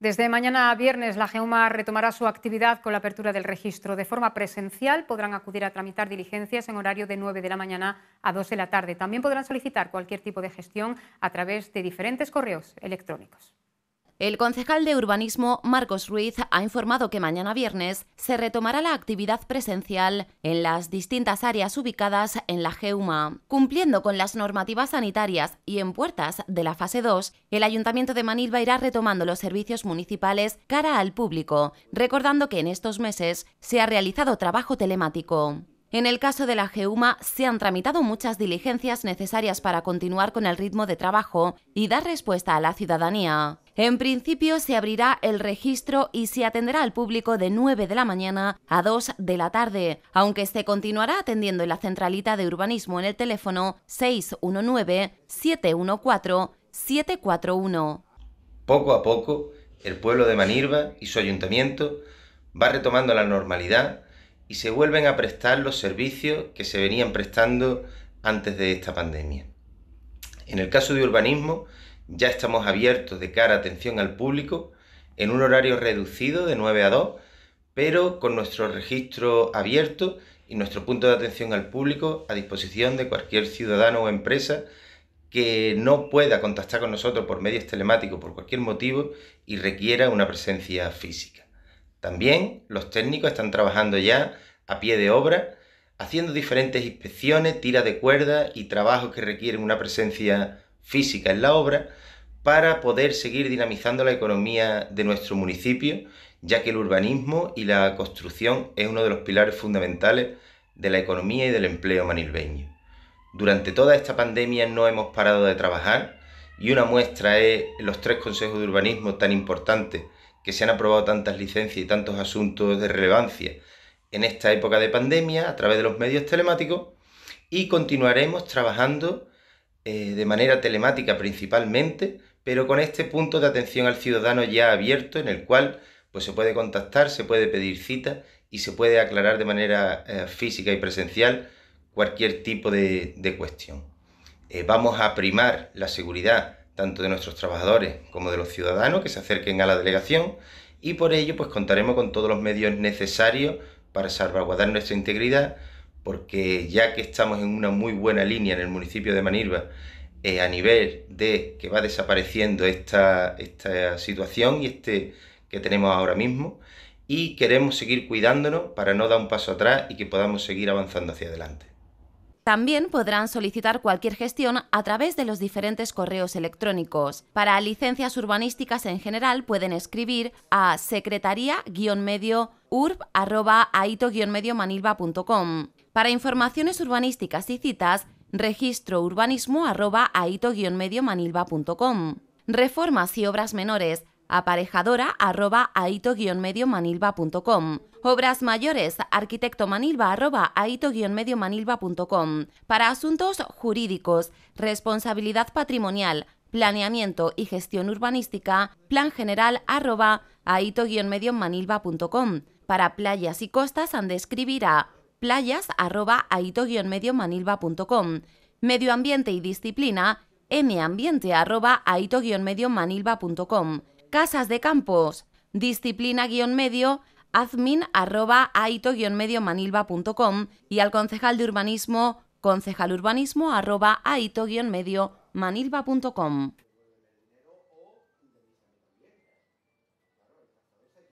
Desde mañana a viernes, la GEUMA retomará su actividad con la apertura del registro. De forma presencial podrán acudir a tramitar diligencias en horario de 9 de la mañana a 2 de la tarde. También podrán solicitar cualquier tipo de gestión a través de diferentes correos electrónicos. El concejal de urbanismo Marcos Ruiz ha informado que mañana viernes se retomará la actividad presencial en las distintas áreas ubicadas en la GEUMA. Cumpliendo con las normativas sanitarias y en puertas de la fase 2, el Ayuntamiento de Manilva irá retomando los servicios municipales cara al público, recordando que en estos meses se ha realizado trabajo telemático. En el caso de la GEUMA se han tramitado muchas diligencias necesarias para continuar con el ritmo de trabajo y dar respuesta a la ciudadanía. En principio se abrirá el registro y se atenderá al público de 9 de la mañana a 2 de la tarde, aunque se continuará atendiendo en la centralita de urbanismo en el teléfono 619 714 741. Poco a poco, el pueblo de Manirva y su ayuntamiento va retomando la normalidad y se vuelven a prestar los servicios que se venían prestando antes de esta pandemia. En el caso de urbanismo, ya estamos abiertos de cara a atención al público en un horario reducido de 9 a 2, pero con nuestro registro abierto y nuestro punto de atención al público a disposición de cualquier ciudadano o empresa que no pueda contactar con nosotros por medios telemáticos por cualquier motivo y requiera una presencia física. También los técnicos están trabajando ya a pie de obra, haciendo diferentes inspecciones, tiras de cuerda y trabajos que requieren una presencia física en la obra para poder seguir dinamizando la economía de nuestro municipio, ya que el urbanismo y la construcción es uno de los pilares fundamentales de la economía y del empleo manilbeño. Durante toda esta pandemia no hemos parado de trabajar y una muestra es los tres consejos de urbanismo tan importantes que se han aprobado tantas licencias y tantos asuntos de relevancia en esta época de pandemia a través de los medios telemáticos y continuaremos trabajando eh, de manera telemática principalmente, pero con este punto de atención al ciudadano ya abierto en el cual pues, se puede contactar, se puede pedir cita y se puede aclarar de manera eh, física y presencial cualquier tipo de, cuestión. Eh, vamos a primar la seguridad tanto de nuestros trabajadores como de los ciudadanos que se acerquen a la delegación y por ello pues contaremos con todos los medios necesarios para salvaguardar nuestra integridad porque ya que estamos en una muy buena línea en el municipio de Manilva, eh, a nivel de que va desapareciendo esta, situación y este que tenemos ahora mismo, y queremos seguir cuidándonos para no dar un paso atrás y que podamos seguir avanzando hacia adelante. También podrán solicitar cualquier gestión a través de los diferentes correos electrónicos. Para licencias urbanísticas en general pueden escribir a secretaría-medio urb-aito-manilva.com para informaciones urbanísticas y citas, registro manilvacom Reformas y obras menores aparejadora arroba aito Obras mayores, manilva arroba aito Para asuntos jurídicos, responsabilidad patrimonial, planeamiento y gestión urbanística, plan general arroba aito Para playas y costas han playas arroba aito-manilva.com, medio ambiente y disciplina mambiente arroba aito-manilva.com, casas de campos disciplina-medio admin arroba aito-manilva.com y al concejal de urbanismo concejalurbanismo arroba aito-manilva.com.